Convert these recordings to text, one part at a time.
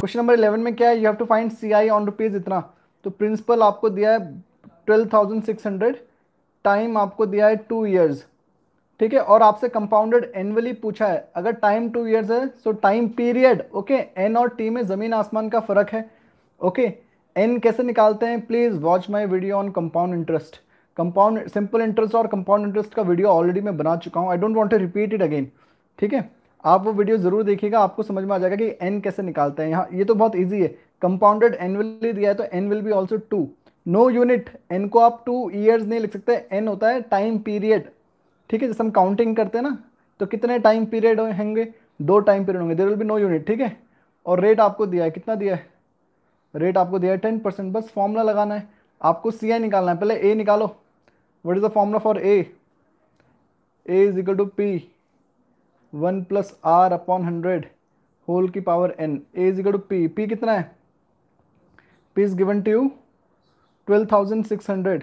question number eleven में क्या है you have to find C I on rupees इतना तो प्रिंसिपल आपको दिया है twelve thousand six hundred time आपको दिया है टू ईयर्स ठीक है और आपसे कंपाउंडेड एनुअली पूछा है अगर टाइम टू ईयर्स है so time period okay N और टी में ज़मीन आसमान का फर्क है ओके okay, एन कैसे निकालते हैं please watch my video on compound interest compound simple interest और कंपाउंड इंटरेस्ट का वीडियो ऑलरेडी मैं बना चुका हूँ I don't want to repeat it again ठीक है आप वो वीडियो ज़रूर देखिएगा आपको समझ में आ जाएगा कि एन कैसे निकालते हैं यहाँ ये तो बहुत ईजी है कंपाउंडेड विल दिया है तो N will be also to no unit N को आप टू ईयर्स नहीं लिख सकते एन होता है टाइम पीरियड ठीक है जैसे हम काउंटिंग करते हैं ना तो कितने टाइम पीरियड होंगे दो टाइम पीरियड होंगे there will be no unit ठीक है और रेट आपको दिया है कितना दिया है रेट आपको दिया है टेन परसेंट बस फॉर्मूला लगाना है आपको सी आई निकालना है पहले ए निकालो what is the formula for a a is equal to p 1 plus r upon 100 whole की power n a is equal to p p कितना है p is given to you 12600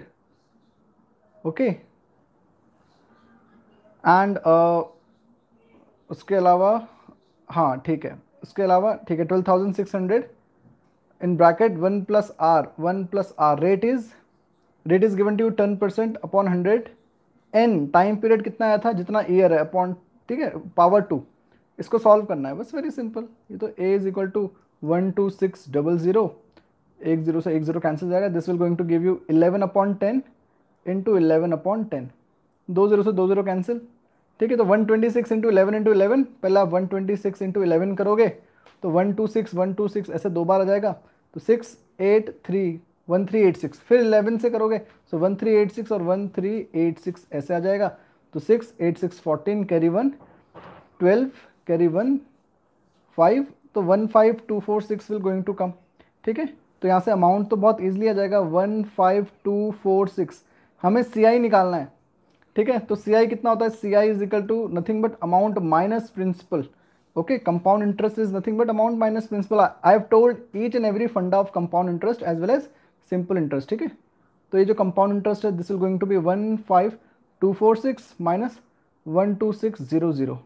okay and उसके अलावा हाँ ठीक है उसके अलावा ठीक है 12600 in bracket 1 plus R 1 plus R rate is rate is given to ten percent upon hundred N time period कितना आया था जितना ईयर है अपॉन ठीक है पावर टू इसको सॉल्व करना है बस वेरी सिंपल ये तो A is equal to one two six double zero एक जीरो से एक जीरो कैंसिल जाएगा this will going to give you eleven upon ten into eleven upon ten दो जीरो से दो जीरो कैंसिल ठीक है तो one twenty six into eleven into eleven पहले आप one twenty six into eleven करोगे तो one two six one two six ऐसे दो बार आ जाएगा तो six eight three one three eight six फिर इलेवन से करोगे so one three eight six और वन थ्री एट सिक्स ऐसे आ जाएगा तो six eight six fourteen carry one twelve carry one five तो one five two four six will going to come ठीक है तो यहाँ से अमाउंट तो बहुत ईजिली आ जाएगा one five two four six हमें सी आई निकालना है ठीक है तो सी आई कितना होता है C I is equal to nothing but amount minus principal okay compound interest is nothing but amount minus principal I have told each and every fund of compound interest as well as simple interest ठीक है तो ये जो compound interest है this is going to be one five two four six minus one two six zero zero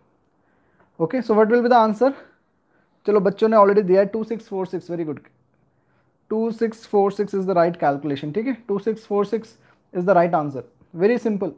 okay so what will be the answer चलो बच्चों ने already दिया है two six four six very good two six four six is the right calculation ठीक है two six four six is the right answer very simple